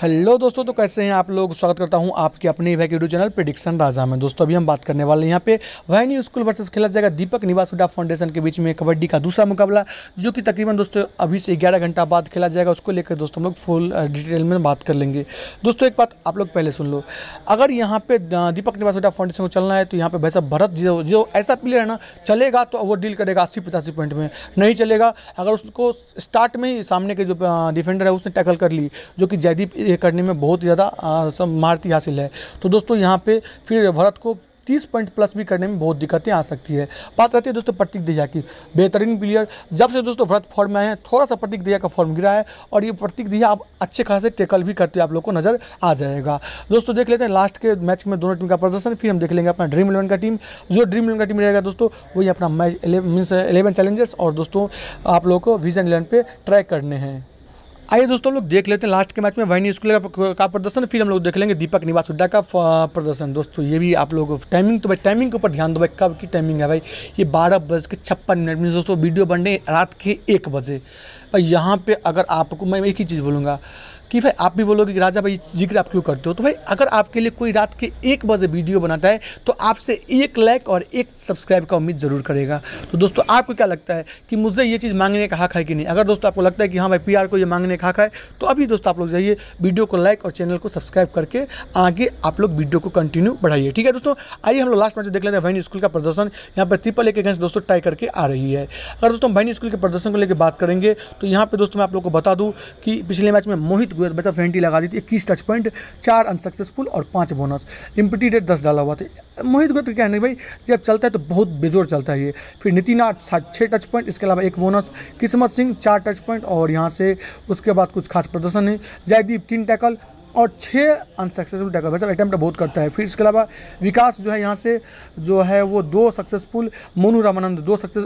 hello दोस्तों तो कैसे हैं आप लोग स्वागत करता हूं आपके अपने वह यूट्यूब चैनल प्रिडिक्शन राजा में दोस्तों अभी हम बात करने वाले हैं यहाँ पे वहनी स्कूल वर्सेस खेला जाएगा दीपक निवास हुडा फाउंडेशन के बीच में कबड्डी का दूसरा मुकाबला जो कि तकरीबन दोस्तों अभी से ग्यारह घंटा बाद खेला जाएगा उसको लेकर दोस्तों हम लोग फुल डिटेल में बात कर लेंगे दोस्तों एक बात आप लोग पहले सुन लो अगर यहाँ पे दीपक निवास हुडा फाउंडेशन को चलना है तो यहाँ पे भैसा भरत जो जो ऐसा प्लेयर है ना चलेगा तो वो डील करेगा अस्सी पचासी पॉइंट में नहीं चलेगा अगर उसको स्टार्ट में ही सामने के जो डिफेंडर है उसने टैकल कर ली जो कि जयदीप ये करने में बहुत ज़्यादा महारती हासिल है तो दोस्तों यहाँ पे फिर भरत को तीस पॉइंट प्लस भी करने में बहुत दिक्कतें आ सकती है बात करते है दोस्तों प्रतीक दिया की बेहतरीन प्लेयर जब से दोस्तों भरत फॉर्म में आए हैं थोड़ा सा प्रतीक दिया का फॉर्म गिरा है और ये प्रतीक दिया आप अच्छे खासे टेकल भी करते आप लोग को नजर आ जाएगा दोस्तों देख लेते हैं लास्ट के मैच में दोनों टीम का प्रदर्शन फिर हम देख लेंगे अपना ड्रीम इलेवन का टीम जो ड्रीम इलेवन का टीम रहेगा दोस्तों वही अपना मैच मीन्स इलेवन चैलेंजर्स और दोस्तों आप लोग को विजन इलेवन पे ट्रैक करने हैं आइए दोस्तों लोग देख लेते हैं लास्ट के मैच में वाइनी स्कूल का, का प्रदर्शन फिर हम लोग देख लेंगे दीपक निवास हुड्डा का प्रदर्शन दोस्तों ये भी आप लोग टाइमिंग तो भाई टाइमिंग के ऊपर ध्यान दो भाई कब की टाइमिंग है भाई ये बारह बज के छप्पन मिनट में दोस्तों वीडियो बन रहे रात के एक बजे भाई यहाँ पर अगर आपको मैं एक ही चीज़ बोलूँगा कि भाई आप भी बोलोगे कि राजा भाई जिक्र आप क्यों करते हो तो भाई अगर आपके लिए कोई रात के एक बजे वीडियो बनाता है तो आपसे एक लाइक और एक सब्सक्राइब का उम्मीद ज़रूर करेगा तो दोस्तों आपको क्या लगता है कि मुझे ये चीज़ मांगने का हक है कि नहीं अगर दोस्तों आपको लगता है कि हाँ भाई पी को ये मांगने का हक है तो अभी दोस्तों आप लोग जाइए वीडियो को लाइक और चैनल को सब्सक्राइब करके आगे आप लोग वीडियो को कंटिन्यू बढ़ाइए ठीक है दोस्तों आइए हम लोग लास्ट मैच देख लेते हैं भाई स्कूल का प्रदर्शन यहाँ पर ट्रिपल एक अगेंस्ट दोस्तों टाई करके आ रही है अगर दोस्तों भैनी स्कूल के प्रदर्शन को लेकर बात करेंगे तो यहाँ पर दोस्तों मैं आप लोग को बता दूँ कि पिछले मैच में मोहित गुजर बचा फेंटी लगा दी थी इक्कीस टच पॉइंट चार अनसक्सेसफुल और पाँच बोनस इम्पिटी डेट दस डाला हुआ था मोहित गुप्त कहने नहीं भाई जब चलता है तो बहुत बेजोर चलता है ये फिर नितिनाथ सात छः टच पॉइंट इसके अलावा एक बोनस किस्मत सिंह चार टच पॉइंट और यहाँ से उसके बाद कुछ खास प्रदर्शन नहीं जयदीप तीन टैकल और छः अनसक्सेसफुल टैकल वैसे अटैम्प्ट बहुत करता है फिर इसके अलावा विकास जो है यहाँ से जो है वो दो सक्सेसफुल मोनू रामानंद दो सक्सेस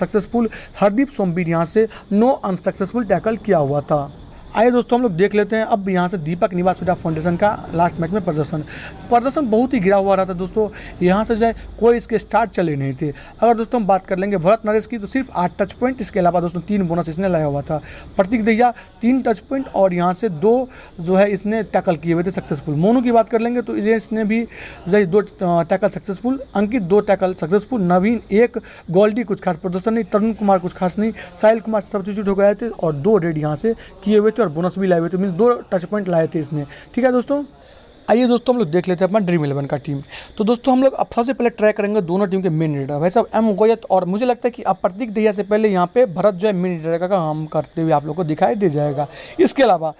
सक्सेसफुल हरदीप सोमबीर यहाँ से नो अनसक्सेसफुल टैकल किया हुआ था आइए दोस्तों हम लोग देख लेते हैं अब यहाँ से दीपक निवास सुधा फाउंडेशन का लास्ट मैच में प्रदर्शन प्रदर्शन बहुत ही गिरा हुआ रहा था दोस्तों यहाँ से जो है कोई इसके स्टार्ट चले नहीं थे अगर दोस्तों हम बात कर लेंगे भरत नरेश की तो सिर्फ आठ टच पॉइंट इसके अलावा दोस्तों तीन बोनस इसने लाया हुआ था प्रतीक दहिया तीन टच पॉइंट और यहाँ से दो जो है इसने टैकल किए हुए थे सक्सेसफुल मोनू की बात कर लेंगे तो इसने भी जो है दो टैकल सक्सेसफुल अंकित दो टैकल सक्सेसफुल नवीन एक गोल्डी कुछ खास प्रदर्शन नहीं तरुण कुमार कुछ खास नहीं साहिल कुमार सब्सिट्यूट हो गए थे और दो रेड यहाँ से किए हुए थे और बोनस भी लाए हुए थे मीन दो टच पॉइंट लाए थे इसमें ठीक है दोस्तों आइए दोस्तों हम लोग देख लेते हैं अपना ड्रीम इलेवन का टीम तो दोस्तों हम लोग अब सबसे पहले ट्राई करेंगे दोनों टीम के मेन लीडर भाई साहब एम गोयत और मुझे लगता है कि अब प्रतीक दहिया से पहले यहाँ पे भरत जो है मेन लीडर का काम करते हुए आप लोग को दिखाई दे जाएगा इसके अलावा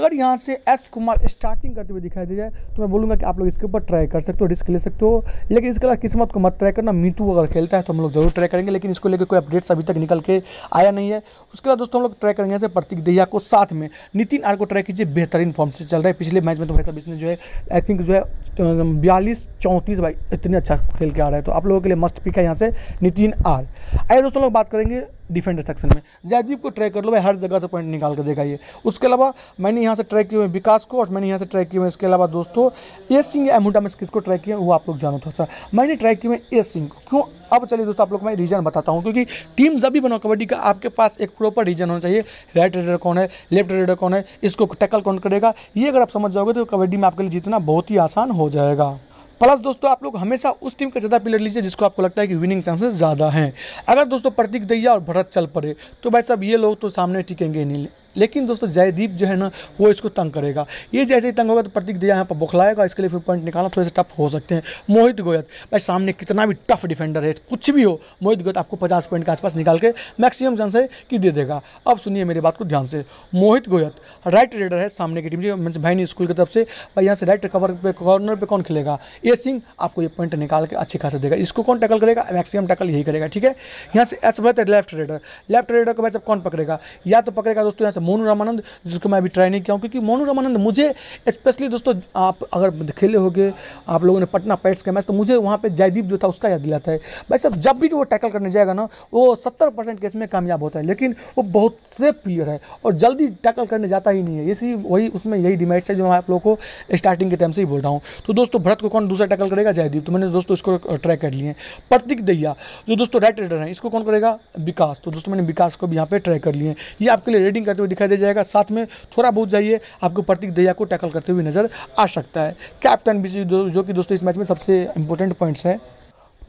अगर यहाँ से एस कुमार स्टार्टिंग करते हुए दिखाई दे जाए तो मैं बोलूँगा कि आप लोग इसके ऊपर ट्राई कर सकते हो रिस्क ले सकते हो लेकिन इसके अलावा किस्मत को मत ट्राई करना मीटू अगर खेलता है तो हम लोग जरूर ट्राई करेंगे लेकिन इसको लेकर कोई अपडेट्स अभी तक निकल के आया नहीं है उसके अलावा दोस्तों हम लोग ट्राई करेंगे ऐसे प्रतीक दहिया को साथ में नितिन आर को ट्राई कीजिए बेहतरीन फॉर्म से चल रहा है पिछले मैच में तो भाई साहब इसने जो है आई थिंक जो है बयालीस चौंतीस भाई इतने अच्छा खेल के आ रहा है तो आप लोगों के लिए मस्त पिक है यहाँ से नितिन आर आइए दोस्तों लोग बात करेंगे डिफेंडर सेक्शन में जयदीप को ट्रैक कर लो भाई हर जगह से पॉइंट निकाल कर देखा ये उसके अलावा मैंने यहाँ से ट्रैक किए हुए विकास को और मैंने यहाँ से ट्रैक किए हुए इसके अलावा दोस्तों ए सिंह या एमुडा में किसको ट्रैक किया वो आप लोग जानो थोड़ा सा मैंने ट्रैक किए हुए ए सिंह को क्यों अब चलिए दोस्तों आप लोग मैं रीजन बताता हूँ क्योंकि टीम जब भी बनाओ कबड्डी का आपके पास एक प्रॉपर रीजन होना चाहिए राइट रेडर कौन है लेफ्ट रेडर कौन है इसको टैकल कौन करेगा ये अगर आप समझ जाओगे तो कबड्डी में आपके लिए जीतना बहुत ही आसान हो जाएगा प्लस दोस्तों आप लोग हमेशा उस टीम का ज़्यादा प्लेयर लीजिए जिसको आपको लगता है कि विनिंग चांसेस ज़्यादा हैं अगर दोस्तों प्रतीक दैया और भरत चल पड़े तो भाई साहब ये लोग तो सामने टिकेंगे नहीं लेकिन दोस्तों जयदीप जो है ना वो इसको तंग करेगा ये जैसे ही तंग होगा तो प्रतीक दिया यहाँ पर बुखलाएगा इसके लिए फिर पॉइंट निकालना थोड़े से टफ हो सकते हैं मोहित गोयत भाई सामने कितना भी टफ डिफेंडर है कुछ भी हो मोहित गोयत आपको पचास पॉइंट के आसपास निकाल के मैक्सिमम चांस है कि दे देगा अब सुनिए मेरी बात को ध्यान से मोहित गोयत राइट रेडर है सामने की टीम से भाई नहीं स्कूल की तरफ से भाई यहाँ से राइट कवर पर कॉर्नर पर कौन खेलेगा ए सिंह आपको ये पॉइंट निकाल के अच्छे खासे देगा इसको कौन टैकल करेगा मैक्सिमम टैकल यही करेगा ठीक है यहाँ से एस बढ़ते लेफ्ट रेडर लेफ्ट रेडर को भाई सब कौन पकड़ेगा या तो पकड़ेगा दोस्तों यहाँ से मोनू रामानंद जिसको मैं अभी ट्राई नहीं किया हूँ क्योंकि मोनू रामानंद मुझे स्पेशली दोस्तों आप अगर खेले हो आप लोगों ने पटना पैट्स का मैच तो मुझे वहाँ पर जयदीप जो था उसका याद दिलाता है भाई साहब जब भी वो टैकल करने जाएगा ना वो सत्तर परसेंट केस में कामयाब होता है लेकिन वो बहुत सेफ प्लेयर है और जल्दी टैकल करने जाता ही नहीं है इसी वही उसमें यही डिमेट्स है जो मैं आप लोगों को स्टार्टिंग के टाइम से ही बोल रहा हूँ तो दोस्तों भरत को कौन दूसरा टैकल करेगा जयदीप तो मैंने दोस्तों इसको ट्राई कर लिए प्रतीक दैया जो दोस्तों राइट रेडर हैं इसको कौन करेगा विकास तो दोस्तों मैंने विकास को भी यहाँ पे ट्राई कर लिए ये आपके लिए रेडिंग करते हुए दिखाई दे जाएगा साथ में थोड़ा बहुत जाइए आपको प्रतीक दया को टैकल करते हुए नजर आ सकता है कैप्टन बिजू जो कि दोस्तों इस मैच में सबसे इंपॉर्टेंट पॉइंट्स हैं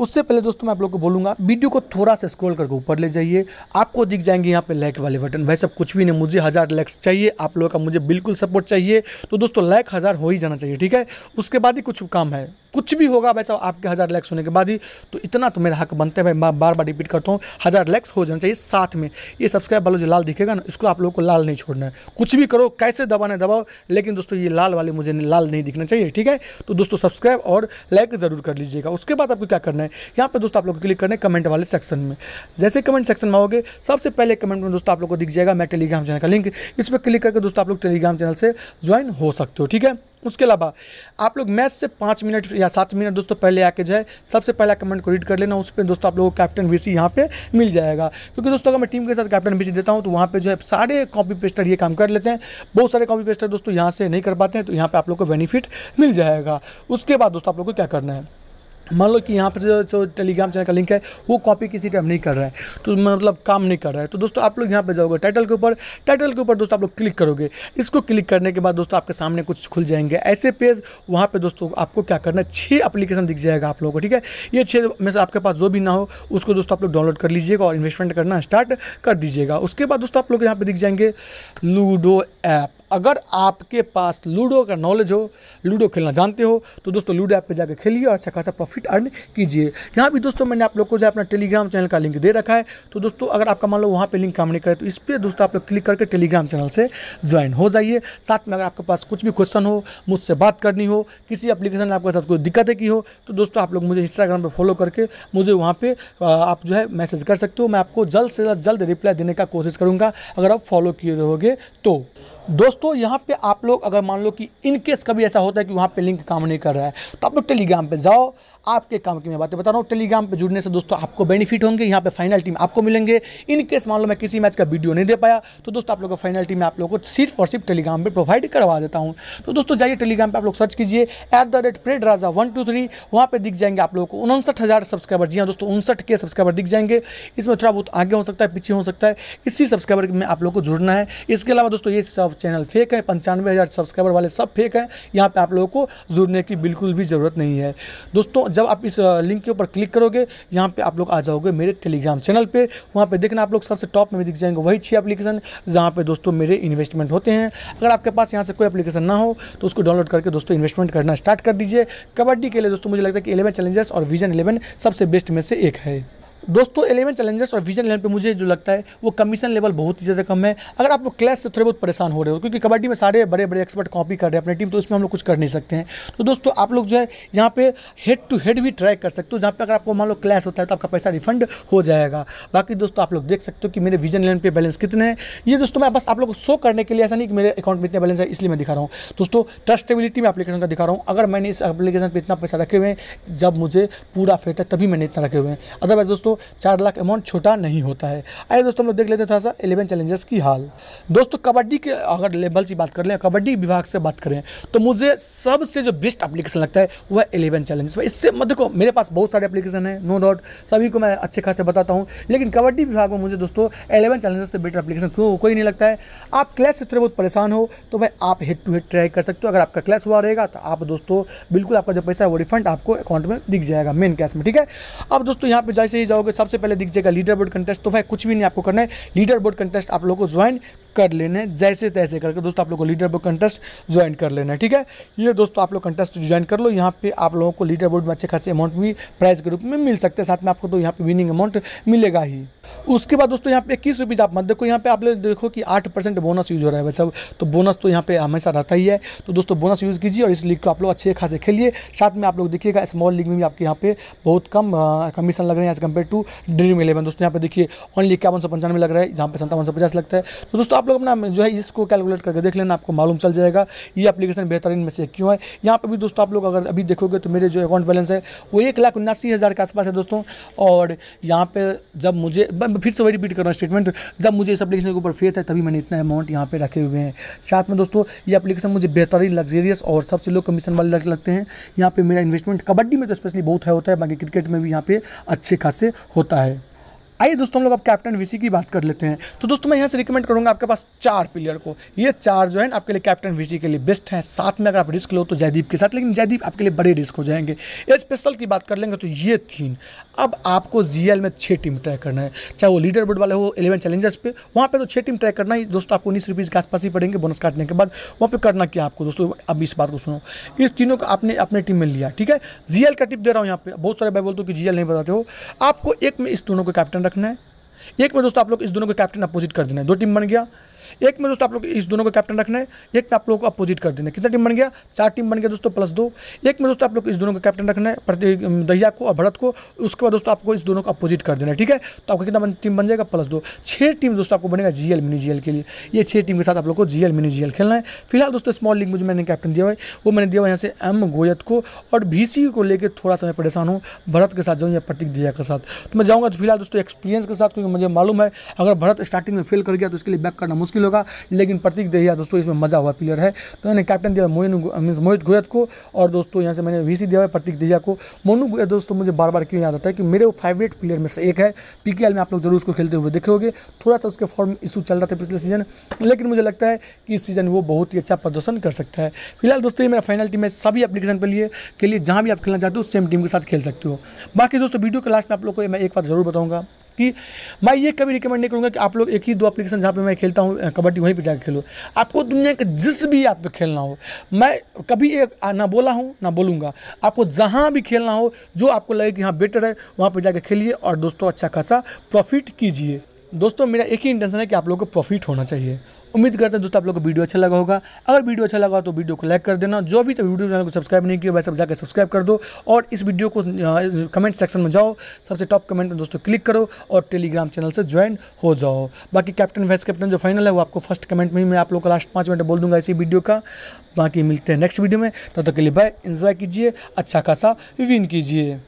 उससे पहले दोस्तों मैं आप लोग को बोलूँगा वीडियो को थोड़ा सा स्क्रॉल करके ऊपर ले जाइए आपको दिख जाएंगे यहाँ पे लाइक वाले बटन भाई सब कुछ भी नहीं मुझे हज़ार लाइक्स चाहिए आप लोगों का मुझे बिल्कुल सपोर्ट चाहिए तो दोस्तों लाइक हज़ार हो ही जाना चाहिए ठीक है उसके बाद ही कुछ काम है कुछ भी होगा भाई साहब आपके हज़ार लैक्स होने के बाद ही तो इतना तो मेरा हक बनता है भाई बार बार रिपीट करता हूँ हज़ार लैक्स हो जाना चाहिए साथ में ये सब्सक्राइब वालों जो लाल दिखेगा ना इसको आप लोग को लाल नहीं छोड़ना है कुछ भी करो कैसे दबाना दबाओ लेकिन दोस्तों ये लाल वाले मुझे लाल नहीं दिखना चाहिए ठीक है तो दोस्तों सब्सक्राइब और लाइक ज़रूर कर लीजिएगा उसके बाद आपको क्या करना है यहाँ पर दोस्तों आप लोग को क्लिक करना है कमेंट वाले सेक्शन में जैसे कमेंट सेक्शन में आओगे सबसे पहले कमेंट में दोस्तों आप लोग को दिख जाएगा मैं टेलीग्राम चैनल का लिंक इस पर क्लिक करके दोस्तों आप लोग टेलीग्राम चैनल से ज्वाइन हो सकते हो ठीक है उसके अलावा आप लोग मैच से पाँच मिनट या सात मिनट दोस्तों पहले आके जो है सबसे पहला कमेंट को रीड कर लेना उस पर दोस्तों आप लोगों को कैप्टन वीसी यहाँ पे मिल जाएगा क्योंकि दोस्तों अगर मैं टीम के साथ कैप्टन वीसी देता हूँ तो वहाँ पे जो है सारे कॉपी पेस्टर ये काम कर लेते हैं बहुत सारे कॉपी पेस्टर दोस्तों यहाँ से नहीं कर पाते हैं तो यहाँ पर आप लोग को बेनिफिट मिल जाएगा उसके बाद दोस्तों आप लोग को क्या करना है मान लो कि यहाँ पर जो, जो टेलीग्राम चैनल का लिंक है वो कॉपी किसी टाइम नहीं कर रहा है तो मतलब काम नहीं कर रहा है तो दोस्तों आप लोग यहाँ पे जाओगे टाइटल के ऊपर टाइटल के ऊपर दोस्तों आप लोग क्लिक करोगे इसको क्लिक करने के बाद दोस्तों आपके सामने कुछ खुल जाएंगे ऐसे पेज वहाँ पर दोस्तों आपको क्या करना है छः अप्लीकेशन दिख जाएगा आप लोगों को ठीक है ये छः में से आपके पास जो भी ना हो उसको दोस्तों आप लोग डाउनलोड कर लीजिएगा और इन्वेस्टमेंट करना स्टार्ट कर दीजिएगा उसके बाद दोस्तों आप लोग यहाँ पर दिख जाएंगे लूडो ऐप अगर आपके पास लूडो का नॉलेज हो लूडो खेलना जानते हो तो दोस्तों लूडो ऐप पे जाकर खेलिए और अच्छा खासा प्रॉफिट अर्न कीजिए यहाँ भी दोस्तों मैंने आप लोग को जो अपना टेलीग्राम चैनल का लिंक दे रखा है तो दोस्तों अगर आपका मान लो वहाँ पर लिंक काम नहीं करे तो इस पर दोस्तों आप लोग क्लिक करके टेलीग्राम चैनल से ज्वाइन हो जाइए साथ में अगर आपके पास कुछ भी क्वेश्चन हो मुझसे बात करनी हो किसी अप्लीकेशन में आपके साथ कोई दिक्कतें की हो तो दोस्तों आप लोग मुझे इंस्टाग्राम पर फॉलो करके मुझे वहाँ पर आप जो है मैसेज कर सकते हो मैं आपको जल्द से जल्द रिप्लाई देने का कोशिश करूँगा अगर आप फॉलो किए रहोगे तो दोस्त दोस्तों यहाँ पे आप लोग अगर मान लो कि इनकेस कभी ऐसा होता है कि वहाँ पे लिंक काम नहीं कर रहा है तो आप लोग टेलीग्राम पे जाओ आपके काम की मैं बातें बता रहा हूँ टेलीग्राम पर जुड़ने से दोस्तों आपको बेनिफिट होंगे यहाँ पे फाइनल टीम आपको मिलेंगे इन केस मान लो मैं किसी मैच का वीडियो नहीं दे पाया तो दोस्तों आप लोग का फाइनल टीम आप लोग को सिर्फ और सिर्फ टेलीग्राम पर प्रोवाइड करवा देता हूँ तो दोस्तों जाइए टेलीग्राम पर आप लोग सर्च कीजिए एट द रेट प्रेड राजा वन टू थ्री वहाँ पर दिख जाएंगे आप लोगों को उनसठ हज़ार सब्सक्राइबर जी हाँ दोस्तों उनसठ के सब्सक्राइबर दिख जाएंगे इसमें थोड़ा बहुत आगे हो सकता है पीछे हो सकता है इसी सब्सक्राइबर में आप लोग को जुड़ना है इसके अलावा दोस्तों ये सब चैनल फेक है पंचानवे हज़ार सब्सक्राइबर वाले सब फेक है यहाँ पर आप लोगों को जुड़ने की बिल्कुल भी ज़रूरत नहीं है दोस्तों जब आप इस लिंक के ऊपर क्लिक करोगे यहाँ पे आप लोग आ जाओगे मेरे टेलीग्राम चैनल पे वहाँ पे देखना आप लोग सबसे टॉप में दिख जाएंगे वही छह एप्लीकेशन जहाँ पे दोस्तों मेरे इन्वेस्टमेंट होते हैं अगर आपके पास यहाँ से कोई एप्लीकेशन ना हो तो उसको डाउनलोड करके दोस्तों इन्वेस्टमेंट करना स्टार्ट कर दीजिए कबड्डी के लिए दोस्तों मुझे लगता है कि इलेवन चैलेंजेस और विजन इलेवन सबसे बेस्ट में से एक है दोस्तों एलेवन चैलेंजर्स और विजन इलेवन पे मुझे जो लगता है वो कमीशन लेवल बहुत ही ज़्यादा कम है अगर आप लोग क्लैश से थोड़े बहुत परेशान हो रहे हो क्योंकि कबड्डी में सारे बड़े बड़े एक्सपर्ट कॉपी कर रहे हैं अपनी टीम तो उसमें हम लोग कुछ कर नहीं सकते हैं तो दोस्तों आप लोग जो है यहाँ पे हेड टू हेड भी ट्राई कर सकते हो जहाँ पर अगर आपको मान लो क्लैश होता है तो आपका पैसा रिफंड हो जाएगा बाकी दोस्तों आप लोग देख सकते हो कि मेरे विजन इलेवन पे बैलेंस कितने हैं ये दोस्तों मैं बस आप लोग को शो करने के लिए ऐसा नहीं कि मेरे अकाउंट में इतने बैलेंस है इसलिए मैं दिखा रहा हूँ दोस्तों ट्रस्टेबिलिटी में अपलीकेशन का दिखा रहा हूँ अगर मैंने इस एप्लीकेशन पर इतना पैसा रखे हुए हैं जब मुझे पूरा फेट है तभी मैंने इतना रखे हुए हैं अदरवाइज दोस्तों चार लाख अमाउंट छोटा नहीं होता है आइए दोस्तों हम लोग देख लेते थोड़ा सा इलेवन चैलेंजेस की हाल दोस्तों कबड्डी के अगर लेवल की बात कर लें कबड्डी विभाग से बात करें तो मुझे सबसे जो बेस्ट अप्लीकेशन लगता है वह इलेवन चैलेंजेस इससे मत देखो मेरे पास बहुत सारे अप्लीकेशन है नो डाउट सभी को मैं अच्छे खासे बताता हूँ लेकिन कबड्डी विभाग में मुझे दोस्तों एलेवन चैलेंजेस से बेटर एप्लीकेशन क्यों कोई नहीं लगता है आप क्लैश से थोड़े बहुत परेशान हो तो भाई आप हेड टू हेड ट्राई कर सकते हो अगर आपका क्लैश हुआ रहेगा तो आप दोस्तों बिल्कुल आपका जो पैसा है वो रिफंड आपको अकाउंट में दिख जाएगा मेन कैश में ठीक है अब दोस्तों यहाँ पे जैसे ही जाओगे जाओगे सबसे पहले दिख जाएगा लीडर बोर्ड कंटेस्ट तो भाई कुछ भी नहीं आपको करना है लीडर बोर्ड कंटेस्ट आप लोग को ज्वाइन कर लेने जैसे तैसे करके दोस्तों आप लोग को लीडर बोर्ड कंटेस्ट ज्वाइन कर लेना है ठीक है ये दोस्तों आप लोग कंटेस्ट ज्वाइन कर लो यहाँ पे आप लोगों को लीडर बोर्ड में अच्छे खासे अमाउंट भी प्राइज के रूप में मिल सकते हैं साथ में आपको तो यहाँ पे विनिंग अमाउंट मिलेगा ही उसके बाद दोस्तों यहाँ पे इक्कीस रुपीज़ आप मत देखो यहाँ पे आप लोग देखो कि आठ परसेंट बोनस यूज हो रहा है वैसे तो बोनस तो यहाँ पे हमेशा रहता ही है तो दोस्तों बोनस यूज़ कीजिए और इस लीग को आप लोग अच्छे खासे खेलिए साथ में आप लोग देखिएगा स्मॉल लीग में भी आपके यहाँ पे बहुत कम कमीशन लग रहे हैं as compare to to Dream Eleven दोस्तों यहाँ पे देखिए ओनली इक्यावन सौ पंचानवे लग रहा है जहाँ पे संतावन सौ पचास लगता है तो दोस्तों आप लोग अपना जो है इसको कैलकुलेट करके देख लेना आपको मालूम चल जाएगा ये अपलीकेशन बेहतरीन में से क्यों है यहाँ पर भी दोस्तों आप लोग अगर अभी देखोगे तो मेरे जो अकाउंट बैलेंस है वो एक लाख उन्नासी हज़ार के आसपास है दोस्तों और यहाँ पर जब मुझे फिर से रिपीट कर रहा हूँ स्टेटमेंट जब मुझे इस अपलीकेशन के ऊपर फेथ है तभी मैंने इतना अमाउंट यहाँ पर रखे हुए हैं साथ में दोस्तों ये अपलीकेशन मुझे बेहतरीन लग्जेरियस और सबसे लो कमीशन वाले लगते हैं यहाँ पर मेरा इन्वेस्टमेंट कबड्डी में तो स्पेशली बहुत है होता है बाकी क्रिकेट में भी यहाँ पे अच्छे खासे होता है आइए दोस्तों हम लोग अब कैप्टन वीसी की बात कर लेते हैं तो दोस्तों मैं यहाँ से रिकमेंड करूँगा आपके पास चार प्लेयर को ये चार जो है आपके लिए कैप्टन वीसी के लिए बेस्ट है साथ में अगर आप रिस्क लो तो जयदीप के साथ लेकिन जयदीप आपके लिए बड़े रिस्क हो जाएंगे स्पेशल की बात कर लेंगे तो ये थीन अब आपको जी में छः टीम ट्राई करना है चाहे वो लीडर बोर्ड वाले हो इलेवन चैलेंजर्स पे वहाँ पर तो छः टीम ट्राई करना ही दोस्तों आपको उन्नीस रुपीज़ के आसपास ही पड़ेंगे बोनस काटने के बाद वहाँ पर करना क्या आपको दोस्तों अब इस बात को सुनो इस तीनों को आपने अपने टीम में लिया ठीक है जी का टिप दे रहा हूँ यहाँ पे बहुत सारे भाई बोलते हो कि जी नहीं बताते हो आपको एक में इस दोनों को कैप्टन रखना है एक बार दोस्तों आप लोग इस दोनों को कैप्टन अपोजिट कर देना है दो टीम बन गया एक में दोस्तों आप लोग इस दोनों को कैप्टन रखना है एक में आप लोगों को अपोजिट कर देना है कितना टीम बन गया चार टीम बन गया दोस्तों प्लस दो एक में दोस्तों आप लोग इस दोनों का कैप्टन रखना है प्रति दहिया को और भरत को उसके बाद दोस्तों आपको इस दोनों को अपोजिट कर देना है ठीक है तो आपका कितना टीम बन जाएगा प्लस दो छः टीम दोस्तों आपको बनेगा जी मिनी जी के लिए ये छः टीम के साथ आप लोग को जी मिनी जी खेलना है फिलहाल दोस्तों स्मॉल लीग मुझे मैंने कैप्टन दिया हुआ है वो मैंने दिया यहाँ से एम गोयत को और भी को लेकर थोड़ा सा मैं परेशान हूँ भरत के साथ जाऊँ या प्रतीक दिया के साथ तो मैं जाऊँगा तो फिलहाल दोस्तों एक्सपीरियंस के साथ क्योंकि मुझे मालूम है अगर भरत स्टार्टिंग में फेल कर गया तो उसके लिए बैक करना मुश्किल मुश्किल होगा लेकिन प्रतीक दहिया दोस्तों इसमें मज़ा हुआ प्लेयर है तो मैंने कैप्टन दिया मोइन मीन्स मोहित गोयत को और दोस्तों यहाँ से मैंने वी दिया है प्रतीक दहिया को मोनू गोयत दोस्तों मुझे बार बार क्यों याद आता है कि मेरे फेवरेट प्लेयर में से एक है पी में आप लोग जरूर उसको खेलते हुए देखोगे थोड़ा सा उसके फॉर्म इशू चल रहा था पिछले सीजन लेकिन मुझे लगता है कि इस सीजन वो बहुत ही अच्छा प्रदर्शन कर सकता है फिलहाल दोस्तों ये मेरा फाइनल टीम है सभी एप्लीकेशन पर लिए के लिए जहाँ भी आप खेलना चाहते हो सेम टीम के साथ खेल सकते हो बाकी दोस्तों वीडियो के लास्ट में आप लोग को मैं एक बात जरूर बताऊँगा कि मैं ये कभी रिकमेंड नहीं करूँगा कि आप लोग एक ही दो एप्लीकेशन जहाँ पर मैं खेलता हूँ कबड्डी वहीं पर जाकर खेलो आपको दुनिया के जिस भी आप पे खेलना हो मैं कभी एक ना बोला हूँ ना बोलूँगा आपको जहाँ भी खेलना हो जो आपको लगे कि हाँ बेटर है वहाँ पर जाकर खेलिए और दोस्तों अच्छा खासा प्रॉफिट कीजिए दोस्तों मेरा एक ही इंटेंशन है कि आप लोगों को प्रॉफिट होना चाहिए उम्मीद करते हैं दोस्तों आप लोगों को वीडियो अच्छा लगा होगा अगर वीडियो अच्छा लगा तो वीडियो को लाइक कर देना जो भी तो वीडियो चैनल को सब्सक्राइब नहीं किया वैसे जाकर सब्सक्राइब कर दो और इस वीडियो को कमेंट सेक्शन में जाओ सबसे टॉप कमेंट में दोस्तों क्लिक करो और टेलीग्राम चैनल से ज्वाइन हो जाओ बाकी कैप्टन वाइस कैप्टन जो फाइनल है वो आपको फर्स्ट कमेंट में ही मैं आप लोग को लास्ट पाँच मिनट बोल दूंगा इसी वीडियो का बाकी मिलते हैं नेक्स्ट वीडियो में तब तक के लिए बाय इन्जॉय कीजिए अच्छा खासा विन कीजिए